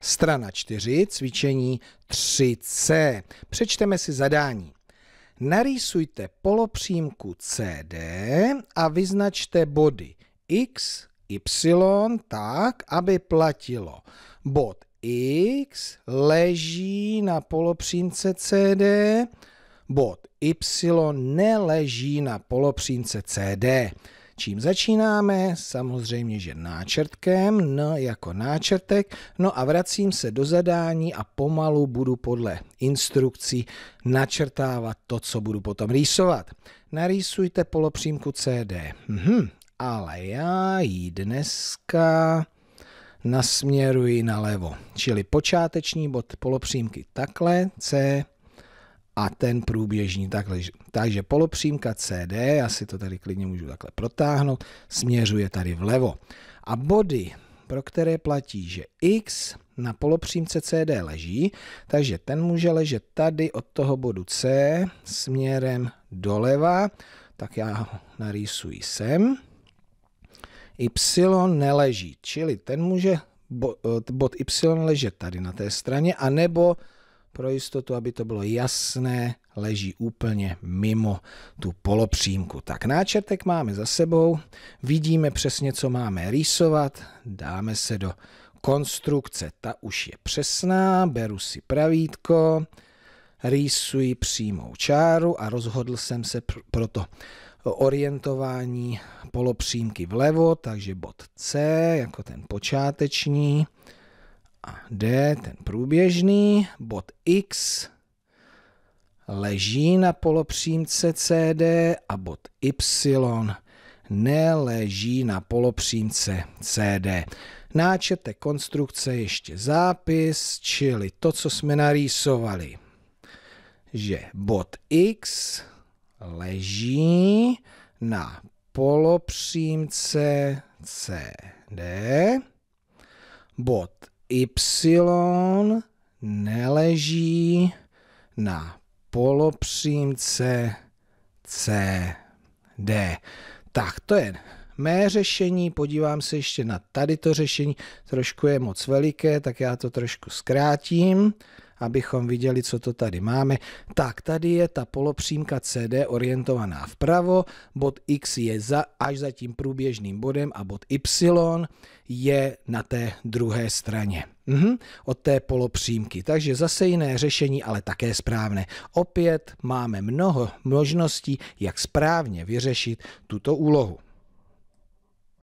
Strana 4, cvičení 3C. Přečteme si zadání. Narýsujte polopřímku CD a vyznačte body X, Y tak, aby platilo. Bod X leží na polopřímce CD, bod Y neleží na polopřímce CD. Čím začínáme? Samozřejmě, že náčrtkem, n no jako náčrtek, no a vracím se do zadání a pomalu budu podle instrukcí načrtávat to, co budu potom rýsovat. Narýsujte polopřímku CD. Mhm, ale já ji dneska nasměruji nalevo. Čili počáteční bod polopřímky takhle, C, a ten průběžný takhle. Takže polopřímka CD, já si to tady klidně můžu takhle protáhnout, směřuje tady vlevo. A body, pro které platí, že x na polopřímce CD leží, takže ten může ležet tady od toho bodu C směrem doleva, tak já ho narýsuji sem. Y neleží, čili ten může eh, bod, Y ležet tady na té straně, anebo nebo pro jistotu, aby to bylo jasné, leží úplně mimo tu polopřímku. Tak náčrtek máme za sebou, vidíme přesně, co máme rýsovat, dáme se do konstrukce, ta už je přesná, beru si pravítko, rýsuji přímou čáru a rozhodl jsem se pr- pro to orientování polopřímky vlevo, takže bod C jako ten počáteční, D, ten průběžný, bod X leží na polopřímce CD a bod Y neleží na polopřímce CD. Náčete konstrukce ještě zápis, čili to, co jsme narýsovali, že bod X leží na polopřímce CD, bod y neleží na polopřímce CD. Tak to je mé řešení, podívám se ještě na tady to řešení, trošku je moc veliké, tak já to trošku zkrátím, abychom viděli, co to tady máme. Tak, tady je ta polopřímka CD orientovaná vpravo, bod X je za, až za tím průběžným bodem a bod Y je na té druhé straně. Mhm, od té polopřímky. Takže zase jiné řešení, ale také správné. Opět máme mnoho možností, jak správně vyřešit tuto úlohu.